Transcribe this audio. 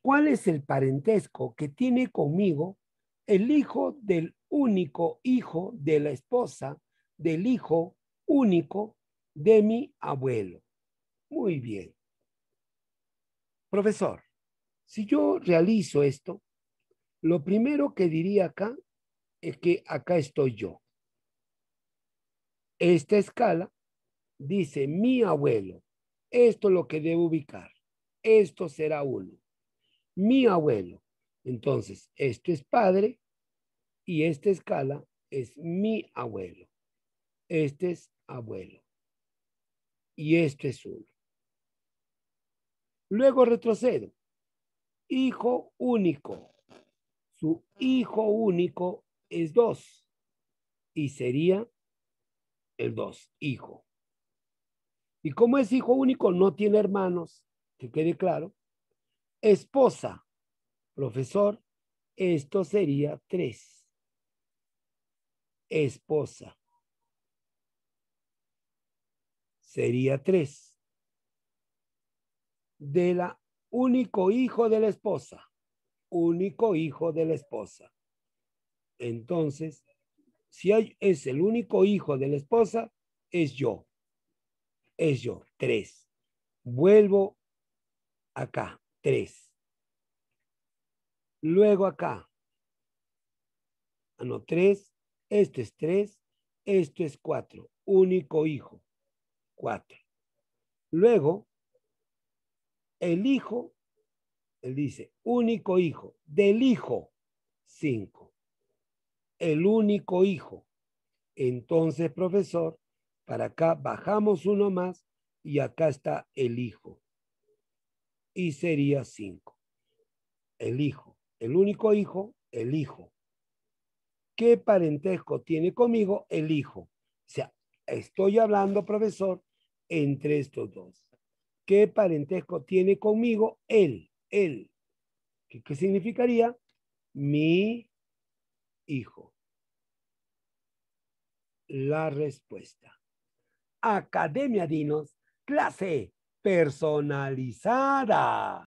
cuál es el parentesco que tiene conmigo el hijo del único hijo de la esposa del hijo único de mi abuelo. Muy bien. Profesor, si yo realizo esto, lo primero que diría acá es que acá estoy yo. Esta escala dice mi abuelo. Esto es lo que debo ubicar. Esto será uno mi abuelo. Entonces, esto es padre y esta escala es mi abuelo. Este es abuelo. Y esto es uno. Luego retrocedo. Hijo único. Su hijo único es dos. Y sería el dos, hijo. Y como es hijo único, no tiene hermanos, que quede claro esposa. Profesor, esto sería tres. Esposa. Sería tres. De la único hijo de la esposa. Único hijo de la esposa. Entonces, si es el único hijo de la esposa, es yo. Es yo. Tres. Vuelvo acá. 3. Luego acá. Ah, no, 3. Este Esto es 3. Esto es 4. Único hijo. 4. Luego, el hijo, él dice, único hijo. Del hijo, 5. El único hijo. Entonces, profesor, para acá bajamos uno más y acá está el hijo sería cinco. El hijo, el único hijo, el hijo. ¿Qué parentesco tiene conmigo el hijo? O sea, estoy hablando, profesor, entre estos dos. ¿Qué parentesco tiene conmigo él? Él. ¿Qué, qué significaría? Mi hijo. La respuesta. Academia Dinos, clase personalizada.